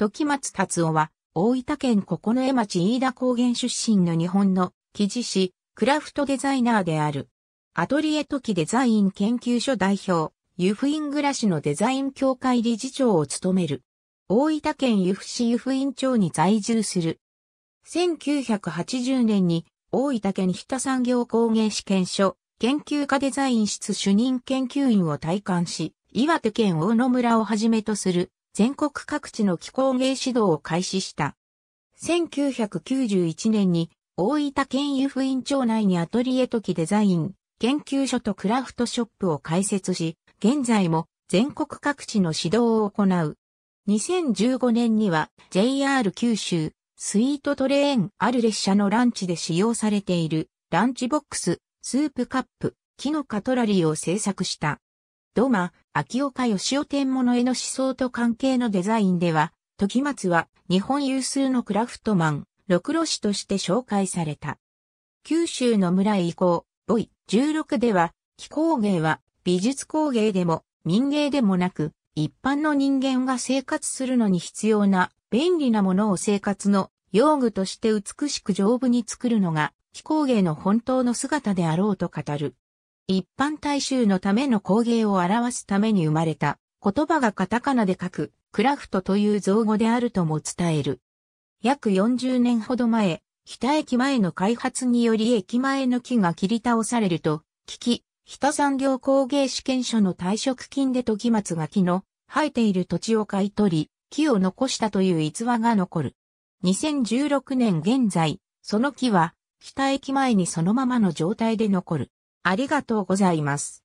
時松達夫は、大分県九重町飯田高原出身の日本の記事師、クラフトデザイナーである。アトリエ時デザイン研究所代表、湯布院暮らしのデザイン協会理事長を務める。大分県湯布市湯布院町に在住する。1980年に大分県日田産業工芸試験所研究科デザイン室主任研究員を退官し、岩手県大野村をはじめとする全国各地の気候芸指導を開始した。1991年に大分県湯布院町内にアトリエ時デザイン、研究所とクラフトショップを開設し、現在も全国各地の指導を行う。2015年には JR 九州スイートトレーンある列車のランチで使用されているランチボックス、スープカップ、木のカトラリーを制作した。土間、秋岡義雄天物への思想と関係のデザインでは、時松は日本有数のクラフトマン、六路氏として紹介された。九州の村へ移行、ボイ16では、気工芸は美術工芸でも民芸でもなく、一般の人間が生活するのに必要な便利なものを生活の用具として美しく丈夫に作るのが、気工芸の本当の姿であろうと語る。一般大衆のための工芸を表すために生まれた、言葉がカタカナで書く、クラフトという造語であるとも伝える。約40年ほど前、北駅前の開発により駅前の木が切り倒されると、危機、北産業工芸試験所の退職金で時松が木の生えている土地を買い取り、木を残したという逸話が残る。2016年現在、その木は北駅前にそのままの状態で残る。ありがとうございます。